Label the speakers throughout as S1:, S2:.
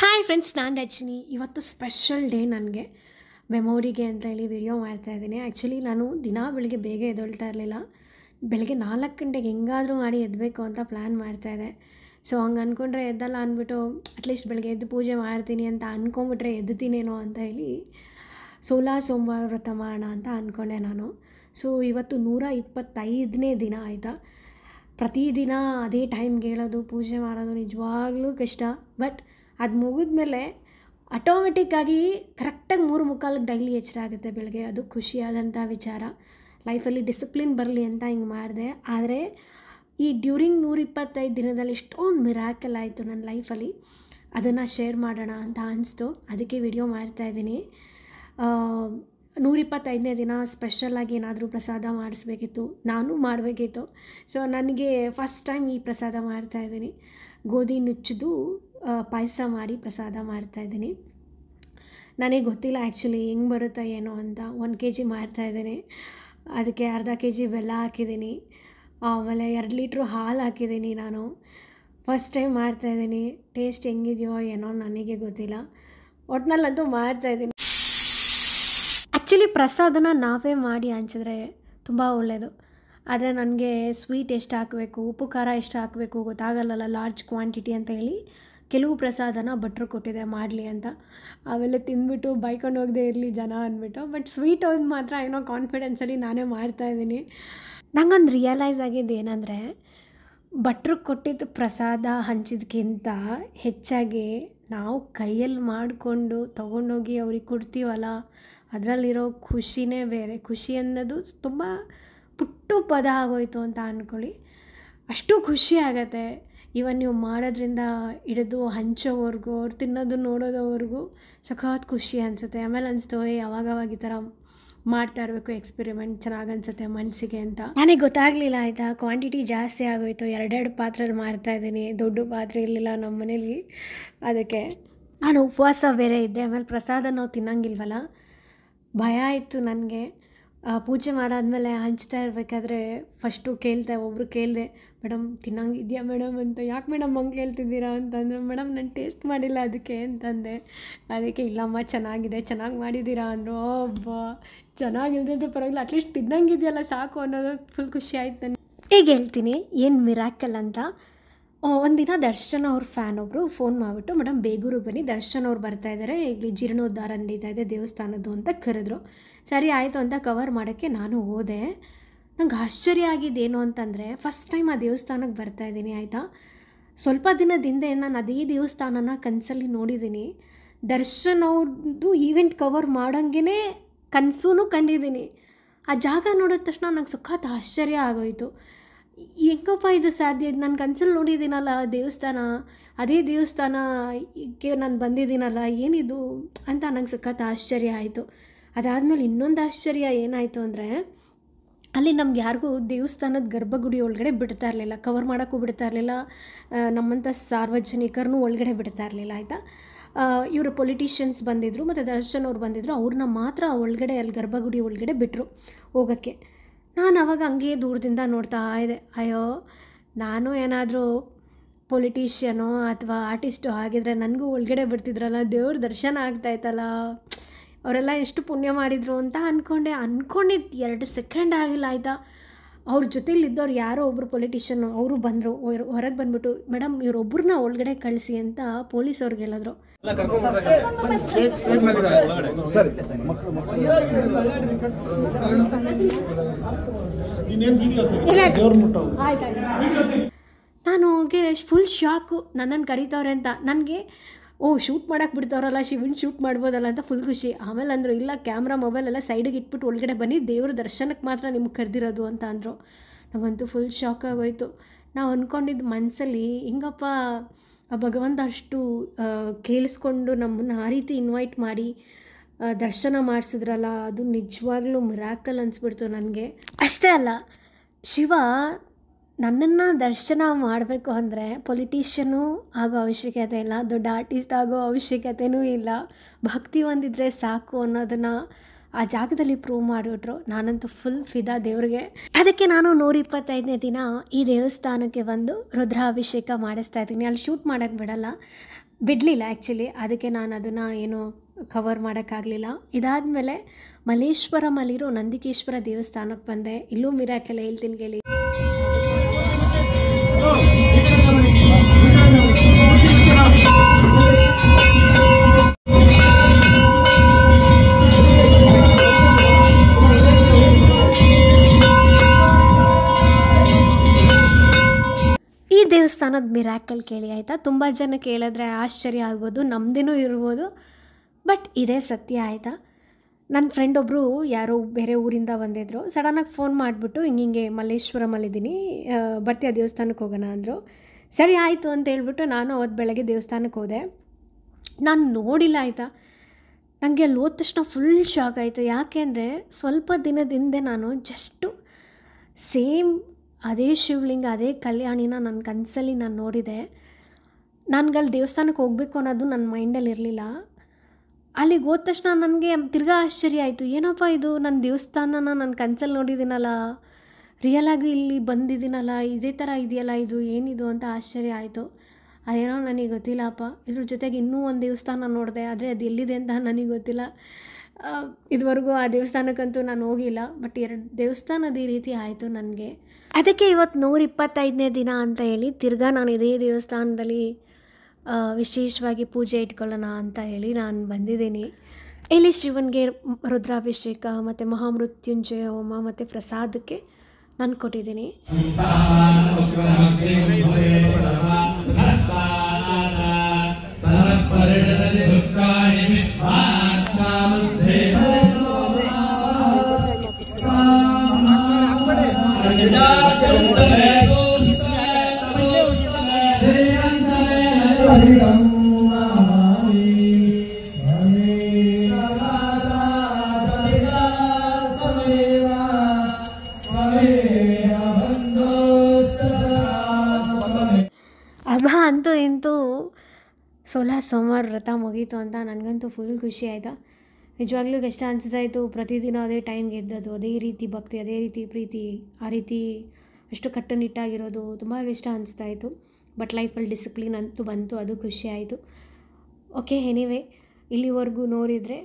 S1: hi friends ನಾನು ರಜನಿ ಇವತ್ತು special day ನನಗೆ ಮೆಮೋರಿಗೆ ಅಂತ ಹೇಳಿ ವಿಡಿಯೋ ಇದ್ದೀನಿ ಆ್ಯಕ್ಚುಲಿ ನಾನು ದಿನ ಬೆಳಿಗ್ಗೆ ಬೇಗ ಎದೊಳ್ತಾ ಇರಲಿಲ್ಲ ಬೆಳಗ್ಗೆ ನಾಲ್ಕು ಗಂಟೆಗೆ ಹೆಂಗಾದರೂ ಮಾಡಿ ಎದ್ದಬೇಕು ಅಂತ ಪ್ಲ್ಯಾನ್ ಇದೆ ಸೊ ಹಂಗೆ ಅಂದ್ಕೊಂಡ್ರೆ ಎದ್ದಲ್ಲ ಅಂದ್ಬಿಟ್ಟು ಅಟ್ಲೀಸ್ಟ್ ಬೆಳಗ್ಗೆ ಎದ್ದು ಪೂಜೆ ಮಾಡ್ತೀನಿ ಅಂತ ಅಂದ್ಕೊಂಬಿಟ್ರೆ ಎದ್ದುತ್ತೀನೇನೋ ಅಂತ ಹೇಳಿ ಸೋಲಾ ಸೋಮವಾರ ವ್ರತ ಮಾಡೋಣ ಅಂತ ಅಂದ್ಕೊಂಡೆ ನಾನು ಸೊ ಇವತ್ತು ನೂರ ಇಪ್ಪತ್ತೈದನೇ ದಿನ ಆಯಿತಾ ಪ್ರತಿದಿನ ಅದೇ ಟೈಮ್ಗೆ ಹೇಳೋದು ಪೂಜೆ ಮಾಡೋದು ನಿಜವಾಗ್ಲೂ ಕಷ್ಟ ಬಟ್ ಅದು ಮುಗಿದ್ಮೇಲೆ ಆಟೋಮೆಟಿಕ್ಕಾಗಿ ಕರೆಕ್ಟಾಗಿ ಮೂರು ಮುಕ್ಕಾಲಿಗೆ ಡೈಲಿ ಎಚ್ಚರ ಆಗುತ್ತೆ ಬೆಳಗ್ಗೆ ಅದು ಖುಷಿಯಾದಂಥ ವಿಚಾರ ಲೈಫಲ್ಲಿ ಡಿಸಿಪ್ಲಿನ್ ಬರಲಿ ಅಂತ ಹಿಂಗೆ ಮಾಡಿದೆ ಆದರೆ ಈ ಡ್ಯೂರಿಂಗ್ ನೂರಿಪ್ಪತ್ತೈದು ದಿನದಲ್ಲಿ ಇಷ್ಟೊಂದು ಮಿರಾಕಲ್ ಆಯಿತು ನನ್ನ ಲೈಫಲ್ಲಿ ಅದನ್ನು ಶೇರ್ ಮಾಡೋಣ ಅಂತ ಅನಿಸ್ತು ಅದಕ್ಕೆ ವಿಡಿಯೋ ಮಾಡ್ತಾಯಿದ್ದೀನಿ ನೂರಿಪ್ಪತ್ತೈದನೇ ದಿನ ಸ್ಪೆಷಲಾಗಿ ಏನಾದರೂ ಪ್ರಸಾದ ಮಾಡಿಸ್ಬೇಕಿತ್ತು ನಾನು ಮಾಡಬೇಕಿತ್ತು ಸೊ ನನಗೆ ಫಸ್ಟ್ ಟೈಮ್ ಈ ಪ್ರಸಾದ ಮಾಡ್ತಾಯಿದ್ದೀನಿ ಗೋಧಿ ನುಚ್ಚಿದು ಪಾಯಸ ಮಾಡಿ ಪ್ರಸಾದ ಮಾಡ್ತಾಯಿದ್ದೀನಿ ನನಗೆ ಗೊತ್ತಿಲ್ಲ ಆ್ಯಕ್ಚುಲಿ ಹೆಂಗೆ ಬರುತ್ತೋ ಏನೋ ಅಂತ ಒಂದು ಕೆ ಜಿ ಮಾಡ್ತಾಯಿದ್ದೀನಿ ಅದಕ್ಕೆ ಅರ್ಧ ಕೆ ಜಿ ಬೆಲ್ಲ ಹಾಕಿದ್ದೀನಿ ಆಮೇಲೆ ಎರಡು ಲೀಟ್ರು ಹಾಲು ಹಾಕಿದ್ದೀನಿ ನಾನು ಫಸ್ಟ್ ಟೈಮ್ ಮಾಡ್ತಾಯಿದ್ದೀನಿ ಟೇಸ್ಟ್ ಹೆಂಗಿದೆಯೋ ಏನೋ ನನಗೆ ಗೊತ್ತಿಲ್ಲ ಒಟ್ಟಿನಲ್ಲಂತೂ ಮಾಡ್ತಾಯಿದ್ದೀನಿ ಆ್ಯಕ್ಚುಲಿ ಪ್ರಸಾದನ ನಾವೇ ಮಾಡಿ ಹಂಚಿದ್ರೆ ತುಂಬ ಒಳ್ಳೆಯದು ಆದರೆ ನನಗೆ ಸ್ವೀಟ್ ಎಷ್ಟು ಹಾಕಬೇಕು ಉಪ್ಪು ಖಾರ ಎಷ್ಟು ಹಾಕಬೇಕು ಗೊತ್ತಾಗಲ್ಲಲ್ಲ ಲಾರ್ಜ್ ಕ್ವಾಂಟಿಟಿ ಅಂತ ಹೇಳಿ ಕೆಲವು ಪ್ರಸಾದನ ಭಟ್ರು ಕೊಟ್ಟಿದೆ ಮಾಡಲಿ ಅಂತ ಆಮೇಲೆ ತಿಂದ್ಬಿಟ್ಟು ಬೈಕೊಂಡು ಹೋಗದೆ ಇರಲಿ ಜನ ಅಂದ್ಬಿಟ್ಟು ಬಟ್ ಸ್ವೀಟ್ ಒಂದು ಮಾತ್ರ ಏನೋ ಕಾನ್ಫಿಡೆನ್ಸಲ್ಲಿ ನಾನೇ ಮಾಡ್ತಾಯಿದ್ದೀನಿ ನಂಗೊಂದು ರಿಯಲೈಸ್ ಆಗಿದ್ದು ಏನಂದರೆ ಭಟ್ರು ಕೊಟ್ಟಿದ್ದ ಪ್ರಸಾದ ಹಂಚಿದ್ಕಿಂತ ಹೆಚ್ಚಾಗಿ ನಾವು ಕೈಯಲ್ಲಿ ಮಾಡಿಕೊಂಡು ತೊಗೊಂಡೋಗಿ ಅವ್ರಿಗೆ ಕೊಡ್ತೀವಲ್ಲ ಅದರಲ್ಲಿರೋ ಖುಷಿನೇ ಬೇರೆ ಖುಷಿ ಅನ್ನೋದು ತುಂಬ ಪುಟ್ಟು ಪದ ಆಗೋಯ್ತು ಅಂತ ಅಂದ್ಕೊಳ್ಳಿ ಅಷ್ಟು ಖುಷಿ ಆಗತ್ತೆ ಇವನ್ ನೀವು ಮಾಡೋದ್ರಿಂದ ಹಿಡಿದು ಹಂಚೋವರೆಗೂ ಅವ್ರು ತಿನ್ನೋದು ನೋಡೋದವ್ರಿಗೂ ಸಖತ್ ಖುಷಿ ಅನಿಸುತ್ತೆ ಆಮೇಲೆ ಅನಿಸ್ತು ಯಾವಾಗವಾಗ ಈ ಥರ ಮಾಡ್ತಾ ಇರಬೇಕು ಎಕ್ಸ್ಪೆರಿಮೆಂಟ್ ಚೆನ್ನಾಗಿ ಅನಿಸುತ್ತೆ ಮನಸ್ಸಿಗೆ ಅಂತ ನನಗೆ ಗೊತ್ತಾಗಲಿಲ್ಲ ಆಯಿತಾ ಕ್ವಾಂಟಿಟಿ ಜಾಸ್ತಿ ಆಗೋಯ್ತು ಎರಡೆರಡು ಪಾತ್ರೆಲಿ ಮಾಡ್ತಾ ಇದ್ದೀನಿ ದೊಡ್ಡ ಪಾತ್ರೆ ಇರಲಿಲ್ಲ ನಮ್ಮ ಮನೇಲಿ ಅದಕ್ಕೆ ನಾನು ಉಪವಾಸ ಬೇರೆ ಇದ್ದೆ ಆಮೇಲೆ ಪ್ರಸಾದ ನಾವು ತಿನ್ನಂಗಿಲ್ವಲ್ಲ ಭಯ ಆಯಿತು ನನಗೆ ಪೂಜೆ ಮಾಡಾದಮೇಲೆ ಹಂಚ್ತಾ ಇರಬೇಕಾದ್ರೆ ಫಸ್ಟು ಕೇಳ್ದೆ ಒಬ್ಬರು ಕೇಳಿದೆ ಮೇಡಮ್ ತಿನ್ನಂಗಿದೆಯಾ ಮೇಡಮ್ ಅಂತ ಯಾಕೆ ಮೇಡಮ್ ಹಂಗೆ ಕೇಳ್ತಿದ್ದೀರಾ ಅಂತಂದರೆ ಮೇಡಮ್ ನಾನು ಟೇಸ್ಟ್ ಮಾಡಿಲ್ಲ ಅದಕ್ಕೆ ಅಂತಂದೆ ಅದಕ್ಕೆ ಇಲ್ಲಮ್ಮ ಚೆನ್ನಾಗಿದೆ ಚೆನ್ನಾಗಿ ಮಾಡಿದ್ದೀರಾ ಅಂದರು ಒಬ್ಬ ಚೆನ್ನಾಗಿಲ್ದಿದ್ರು ಪರವಾಗಿಲ್ಲ ಅಟ್ಲೀಸ್ಟ್ ತಿನ್ನಂಗಿದೆಯಲ್ಲ ಸಾಕು ಅನ್ನೋದು ಫುಲ್ ಖುಷಿ ಆಯ್ತು ನನಗೆ ಈಗ ಹೇಳ್ತೀನಿ ಏನು ಮಿರಾಕಲ್ ಅಂತ ಒಂದಿನ ದರ್ಶನ್ ಅವ್ರ ಫ್ಯಾನ್ ಒಬ್ಬರು ಫೋನ್ ಮಾಡಿಬಿಟ್ಟು ಮೇಡಮ್ ಬೇಗೂರು ಬನ್ನಿ ದರ್ಶನ್ ಅವ್ರು ಬರ್ತಾ ಇದ್ದಾರೆ ಇಲ್ಲಿ ಜೀರ್ಣೋದ್ಧಾರ ನಡೀತಾ ಇದೆ ದೇವಸ್ಥಾನದ್ದು ಅಂತ ಕರೆದ್ರು ಸರಿ ಆಯಿತು ಅಂತ ಕವರ್ ಮಾಡೋಕ್ಕೆ ನಾನು ಹೋದೆ ನಂಗೆ ಆಶ್ಚರ್ಯ ಆಗಿದ್ದೇನು ಅಂತಂದರೆ ಫಸ್ಟ್ ಟೈಮ್ ಆ ದೇವಸ್ಥಾನಕ್ಕೆ ಬರ್ತಾ ಇದ್ದೀನಿ ಆಯಿತಾ ಸ್ವಲ್ಪ ಹಿಂದೆ ನಾನು ಅದೇ ದೇವಸ್ಥಾನನ ಕನಸಲ್ಲಿ ನೋಡಿದ್ದೀನಿ ದರ್ಶನ್ ಅವ್ರದ್ದು ಈವೆಂಟ್ ಕವರ್ ಮಾಡೋಂಗೆ ಕನಸೂ ಕಂಡಿದ್ದೀನಿ ಆ ಜಾಗ ನೋಡಿದ ತಕ್ಷಣ ನಂಗೆ ಸುಖಾತ್ ಆಶ್ಚರ್ಯ ಆಗೋಯಿತು ಹೆಂಗಪ್ಪ ಇದು ಸಾಧ್ಯ ಇದು ನನ್ನ ಕನ್ಸಲ್ಲಿ ನೋಡಿದ್ದೀನಲ್ಲ ದೇವಸ್ಥಾನ ಅದೇ ದೇವಸ್ಥಾನಕ್ಕೆ ನಾನು ಬಂದಿದ್ದೀನಲ್ಲ ಏನಿದು ಅಂತ ನಂಗೆ ಸಖತ್ ಆಶ್ಚರ್ಯ ಆಯಿತು ಅದಾದಮೇಲೆ ಇನ್ನೊಂದು ಆಶ್ಚರ್ಯ ಏನಾಯಿತು ಅಂದರೆ ಅಲ್ಲಿ ನಮ್ಗೆ ಯಾರಿಗೂ ದೇವಸ್ಥಾನದ ಗರ್ಭಗುಡಿ ಒಳಗಡೆ ಬಿಡ್ತಾ ಇರಲಿಲ್ಲ ಕವರ್ ಮಾಡೋಕ್ಕೂ ಬಿಡ್ತಾ ಇರಲಿಲ್ಲ ನಮ್ಮಂಥ ಸಾರ್ವಜನಿಕರನ್ನೂ ಒಳಗಡೆ ಬಿಡ್ತಾ ಇರಲಿಲ್ಲ ಆಯಿತಾ ಇವರು ಪೊಲಿಟಿಷಿಯನ್ಸ್ ಬಂದಿದ್ದರು ಮತ್ತು ದರ್ಶನ್ ಬಂದಿದ್ದರು ಅವ್ರನ್ನ ಮಾತ್ರ ಒಳಗಡೆ ಅಲ್ಲಿ ಗರ್ಭಗುಡಿ ಒಳಗಡೆ ಬಿಟ್ಟರು ಹೋಗೋಕ್ಕೆ ನಾನು ಅವಾಗ ಹಂಗೆ ದೂರದಿಂದ ನೋಡ್ತಾ ಇದ್ದೆ ಅಯ್ಯೋ ನಾನು ಏನಾದರೂ ಪೊಲಿಟಿಷಿಯನೋ ಅಥವಾ ಆರ್ಟಿಸ್ಟೋ ಆಗಿದ್ರೆ ನನಗೂ ಒಳಗಡೆ ಬಿಡ್ತಿದ್ರಲ್ಲ ದೇವ್ರ ದರ್ಶನ ಆಗ್ತಾಯಿತ್ತಲ್ಲ ಅವರೆಲ್ಲ ಎಷ್ಟು ಪುಣ್ಯ ಮಾಡಿದರು ಅಂತ ಅಂದ್ಕೊಂಡೆ ಅಂದ್ಕೊಂಡಿದ್ದು ಎರಡು ಸೆಕೆಂಡ್ ಆಗಿಲ್ಲ ಆಯಿತಾ ಅವ್ರ ಇದ್ದವ್ರು ಯಾರೋ ಒಬ್ಬರು ಪೊಲಿಟಿಷಿಯನ್ ಅವರು ಬಂದರು ಹೊರಗೆ ಬಂದ್ಬಿಟ್ಟು ಮೇಡಮ್ ಇವರೊಬ್ಬರನ್ನ ಒಳಗಡೆ ಕಳಿಸಿ ಅಂತ ಪೊಲೀಸ್ ಅವ್ರಿಗೆ ಹೇಳಿದ್ರು ನಾನು ಫುಲ್ ಶಾಕು ನನ್ನನ್ನು ಕರೀತವ್ರೆ ಅಂತ ನನಗೆ ಓ ಶೂಟ್ ಮಾಡಕ್ಕೆ ಬಿಡ್ತಾವ್ರಲ್ಲ ಶಿವನ್ ಶೂಟ್ ಮಾಡ್ಬೋದಲ್ಲ ಅಂತ ಫುಲ್ ಖುಷಿ ಆಮೇಲೆ ಅಂದರು ಇಲ್ಲ ಕ್ಯಾಮ್ರಾ ಎಲ್ಲ ಸೈಡಿಗೆ ಇಟ್ಬಿಟ್ಟು ಒಳಗಡೆ ಬನ್ನಿ ದೇವ್ರ ದರ್ಶನಕ್ಕೆ ಮಾತ್ರ ನಿಮ್ಗೆ ಕರೆದಿರೋದು ಅಂತ ಅಂದರು ನನಗಂತೂ ಫುಲ್ ಶಾಕ್ ಆಗೋಯ್ತು ನಾವು ಅಂದ್ಕೊಂಡಿದ್ದ ಮನಸ್ಸಲ್ಲಿ ಹಿಂಗಪ್ಪ ಆ ಭಗವಂತ ಅಷ್ಟು ಕೇಳಿಸ್ಕೊಂಡು ನಮ್ಮನ್ನು ಆ ರೀತಿ ಇನ್ವೈಟ್ ಮಾಡಿ ದರ್ಶನ ಮಾಡಿಸಿದ್ರಲ್ಲ ಅದು ನಿಜವಾಗ್ಲೂ ಮಿರಾಕಲ್ ಅನಿಸ್ಬಿಡ್ತು ನನಗೆ ಅಷ್ಟೇ ಅಲ್ಲ ಶಿವ ನನ್ನನ್ನು ದರ್ಶನ ಮಾಡಬೇಕು ಅಂದರೆ ಪೊಲಿಟಿಷಿಯನು ಆಗೋ ಅವಶ್ಯಕತೆ ಇಲ್ಲ ದೊಡ್ಡ ಆರ್ಟಿಸ್ಟ್ ಆಗೋ ಅವಶ್ಯಕತೆಯೂ ಇಲ್ಲ ಭಕ್ತಿ ಒಂದಿದ್ರೆ ಸಾಕು ಅನ್ನೋದನ್ನು ಆ ಜಾಗದಲ್ಲಿ ಪ್ರೂವ್ ಮಾಡಿಬಿಟ್ರು ನಾನಂತೂ ಫುಲ್ ಫಿದಾ ದೇವ್ರಿಗೆ ಅದಕ್ಕೆ ನಾನು ನೂರಿಪ್ಪತ್ತೈದನೇ ದಿನ ಈ ದೇವಸ್ಥಾನಕ್ಕೆ ಬಂದು ರುದ್ರಾಭಿಷೇಕ ಮಾಡಿಸ್ತಾ ಇದ್ದೀನಿ ಅಲ್ಲಿ ಶೂಟ್ ಮಾಡೋಕ್ಕೆ ಬಿಡಲ್ಲ ಬಿಡಲಿಲ್ಲ ಆ್ಯಕ್ಚುಲಿ ಅದಕ್ಕೆ ನಾನು ಅದನ್ನು ಏನು ಕವರ್ ಮಾಡೋಕ್ಕಾಗಲಿಲ್ಲ ಇದಾದ ಮೇಲೆ ಮಲ್ಲೇಶ್ವರಮಲ್ಲಿರೋ ನಂದಿಕೇಶ್ವರ ದೇವಸ್ಥಾನಕ್ಕೆ ಬಂದೆ ಇಲ್ಲೂ ಮಿರಾಕೆಲ್ಲ ಹೇಳ್ತೀನಿ ಕೇಳಿ ದೇವಸ್ಥಾನದ ಮಿರಾಕಲ್ ಕೇಳಿ ಆಯಿತಾ ತುಂಬ ಜನ ಕೇಳಿದ್ರೆ ಆಶ್ಚರ್ಯ ಆಗ್ಬೋದು ನಮ್ಮದೇನೂ ಇರ್ಬೋದು ಬಟ್ ಇದೇ ಸತ್ಯ ಆಯಿತಾ ನನ್ನ ಫ್ರೆಂಡ್ ಒಬ್ಬರು ಯಾರೋ ಬೇರೆ ಊರಿಂದ ಬಂದಿದ್ರು ಸಡನ್ನಾಗಿ ಫೋನ್ ಮಾಡಿಬಿಟ್ಟು ಹಿಂಗೆ ಮಲ್ಲೇಶ್ವರಮಲ್ಲಿದ್ದೀನಿ ಬರ್ತೀಯ ದೇವಸ್ಥಾನಕ್ಕೆ ಹೋಗೋಣ ಅಂದರು ಸರಿ ಆಯಿತು ಅಂತ ಹೇಳ್ಬಿಟ್ಟು ನಾನು ಅವತ್ತು ಬೆಳಗ್ಗೆ ದೇವಸ್ಥಾನಕ್ಕೆ ಹೋದೆ ನಾನು ನೋಡಿಲ್ಲ ಆಯಿತಾ ನನಗೆ ಅಲ್ಲಿ ಹೋದ ತಕ್ಷಣ ಫುಲ್ ಶಾಕ್ ಆಯಿತು ಯಾಕೆಂದರೆ ಸ್ವಲ್ಪ ದಿನದಿಂದೆ ನಾನು ಜಸ್ಟು ಸೇಮ್ ಅದೇ ಶಿವಲಿಂಗ ಅದೇ ಕಲ್ಯಾಣಿನ ನನ್ನ ಕನಸಲ್ಲಿ ನಾನು ನೋಡಿದೆ ನನ್ಗಲ್ಲಿ ದೇವಸ್ಥಾನಕ್ಕೆ ಹೋಗಬೇಕು ಅನ್ನೋದು ನನ್ನ ಮೈಂಡಲ್ಲಿ ಇರಲಿಲ್ಲ ಅಲ್ಲಿಗೆ ಹೋದ ತಕ್ಷಣ ನನಗೆ ತಿರ್ಗಾ ಆಶ್ಚರ್ಯ ಆಯಿತು ಏನಪ್ಪ ಇದು ನನ್ನ ದೇವಸ್ಥಾನನ ನನ್ನ ಕನಸಲ್ಲಿ ನೋಡಿದ್ದೀನಲ್ಲ ರಿಯಲಾಗಿ ಇಲ್ಲಿ ಬಂದಿದ್ದೀನಲ್ಲ ಇದೇ ಥರ ಇದೆಯಲ್ಲ ಇದು ಏನಿದು ಅಂತ ಆಶ್ಚರ್ಯ ಆಯಿತು ಅದೇನೋ ನನಗೆ ಗೊತ್ತಿಲ್ಲಪ್ಪ ಇದ್ರ ಜೊತೆಗೆ ಇನ್ನೂ ಒಂದು ದೇವಸ್ಥಾನ ನೋಡಿದೆ ಆದರೆ ಅದು ಎಲ್ಲಿದೆ ಅಂತ ನನಗೆ ಗೊತ್ತಿಲ್ಲ ಇದುವರೆಗೂ ಆ ದೇವಸ್ಥಾನಕ್ಕಂತೂ ನಾನು ಹೋಗಿಲ್ಲ ಬಟ್ ಎರಡು ದೇವಸ್ಥಾನದ ಈ ರೀತಿ ಆಯಿತು ನನಗೆ ಅದಕ್ಕೆ ಇವತ್ತು ನೂರ ಇಪ್ಪತ್ತೈದನೇ ದಿನ ಅಂತ ಹೇಳಿ ತಿರ್ಗಾ ನಾನು ಇದೇ ದೇವಸ್ಥಾನದಲ್ಲಿ ವಿಶೇಷವಾಗಿ ಪೂಜೆ ಇಟ್ಕೊಳ್ಳೋಣ ಅಂತ ಹೇಳಿ ನಾನು ಬಂದಿದ್ದೀನಿ ಇಲ್ಲಿ ಶಿವನಿಗೆ ರುದ್ರಾಭಿಷೇಕ ಮತ್ತು ಮಹಾಮೃತ್ಯುಂಜಯ ಹೋಮ ಮತ್ತು ಪ್ರಸಾದಕ್ಕೆ ನಾನು ಕೊಟ್ಟಿದ್ದೀನಿ ಹಬ್ಬ ಅಂತೂ ಇಂತೂ ಸೋಲ ಸೋಮವಾರ ವ್ರತ ಮುಗೀತು ಅಂತ ನನಗಂತೂ ಫುಲ್ ಖುಷಿ ಆಯಿತಾ ನಿಜವಾಗ್ಲೂ ಕಷ್ಟ ಅನಿಸ್ತಾ ಇತ್ತು ಪ್ರತಿದಿನ ಅದೇ ಟೈಮ್ಗೆ ಗೆದ್ದದ್ದು ಅದೇ ರೀತಿ ಭಕ್ತಿ ಅದೇ ರೀತಿ ಪ್ರೀತಿ ಆ ರೀತಿ ಅಷ್ಟು ಕಟ್ಟುನಿಟ್ಟಾಗಿರೋದು ತುಂಬ ಇಷ್ಟ ಅನಿಸ್ತಾ ಇತ್ತು ಬಟ್ ಲೈಫಲ್ಲಿ ಡಿಸಿಪ್ಲಿನ್ ಅಂತೂ ಬಂತು ಅದು ಖುಷಿ ಆಯಿತು ಓಕೆ ಎನಿವೇ ಇಲ್ಲಿವರೆಗೂ ನೋಡಿದರೆ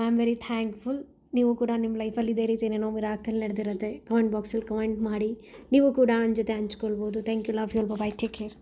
S1: ಐ ಆಮ್ ವೆರಿ ಥ್ಯಾಂಕ್ಫುಲ್ ನೀವು ಕೂಡ ನಿಮ್ಮ ಲೈಫಲ್ಲಿ ಇದೇ ರೀತಿ ಏನೋ ಮಿರಾಕಲ್ ನಡೆದಿರುತ್ತೆ ಕಮೆಂಟ್ ಬಾಕ್ಸಲ್ಲಿ ಕಮೆಂಟ್ ಮಾಡಿ ನೀವು ಕೂಡ ನನ್ನ ಜೊತೆ ಹಂಚ್ಕೊಳ್ಬೋದು thank you love you all bye take care